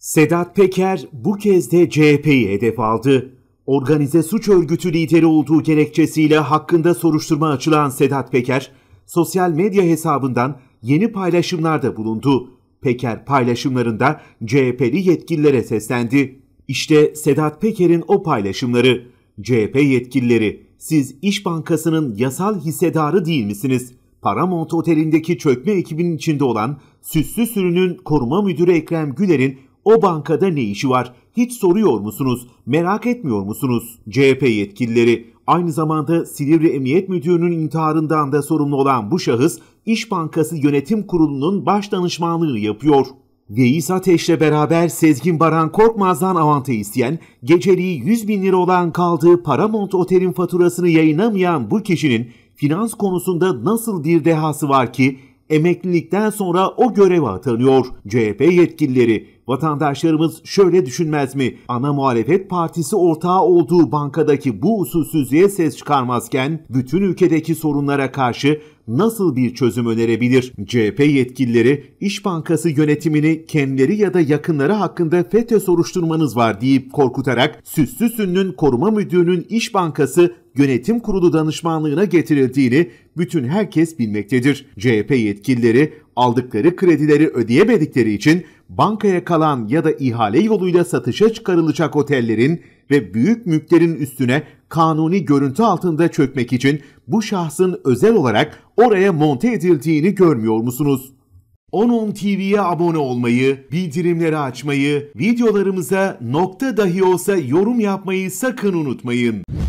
Sedat Peker bu kez de CHP'yi hedef aldı. Organize suç örgütü lideri olduğu gerekçesiyle hakkında soruşturma açılan Sedat Peker, sosyal medya hesabından yeni paylaşımlarda bulundu. Peker paylaşımlarında CHP'li yetkililere seslendi. İşte Sedat Peker'in o paylaşımları. CHP yetkilileri, siz İş Bankası'nın yasal hissedarı değil misiniz? Paramount Oteli'ndeki çökme ekibinin içinde olan Süslü Sürü'nün koruma müdürü Ekrem Güler'in o bankada ne işi var? Hiç soruyor musunuz? Merak etmiyor musunuz? CHP yetkilileri aynı zamanda Silivri Emniyet Müdürü'nün intiharından da sorumlu olan bu şahıs İş Bankası Yönetim Kurulu'nun baş danışmanlığını yapıyor. Veys Ateş'le beraber Sezgin Baran Korkmaz'dan avante isteyen, geceliği 100 bin lira olan kaldığı Paramount Otel'in faturasını yayınlamayan bu kişinin finans konusunda nasıl bir dehası var ki emeklilikten sonra o göreve atanıyor. CHP yetkilileri Vatandaşlarımız şöyle düşünmez mi? Ana muhalefet partisi ortağı olduğu bankadaki bu usulsüzlüğe ses çıkarmazken bütün ülkedeki sorunlara karşı nasıl bir çözüm önerebilir? CHP yetkilileri İş Bankası yönetimini kendileri ya da yakınları hakkında FETÖ soruşturmanız var deyip korkutarak Süslü Sünnün Koruma Müdürü'nün İş Bankası Yönetim Kurulu danışmanlığına getirildiğini bütün herkes bilmektedir. CHP yetkilileri aldıkları kredileri ödeyemedikleri için bankaya kalan ya da ihale yoluyla satışa çıkarılacak otellerin ve büyük mülklerin üstüne kanuni görüntü altında çökmek için bu şahsın özel olarak oraya monte edildiğini görmüyor musunuz? 10 TV'ye abone olmayı, bildirimleri açmayı, videolarımıza nokta dahi olsa yorum yapmayı sakın unutmayın.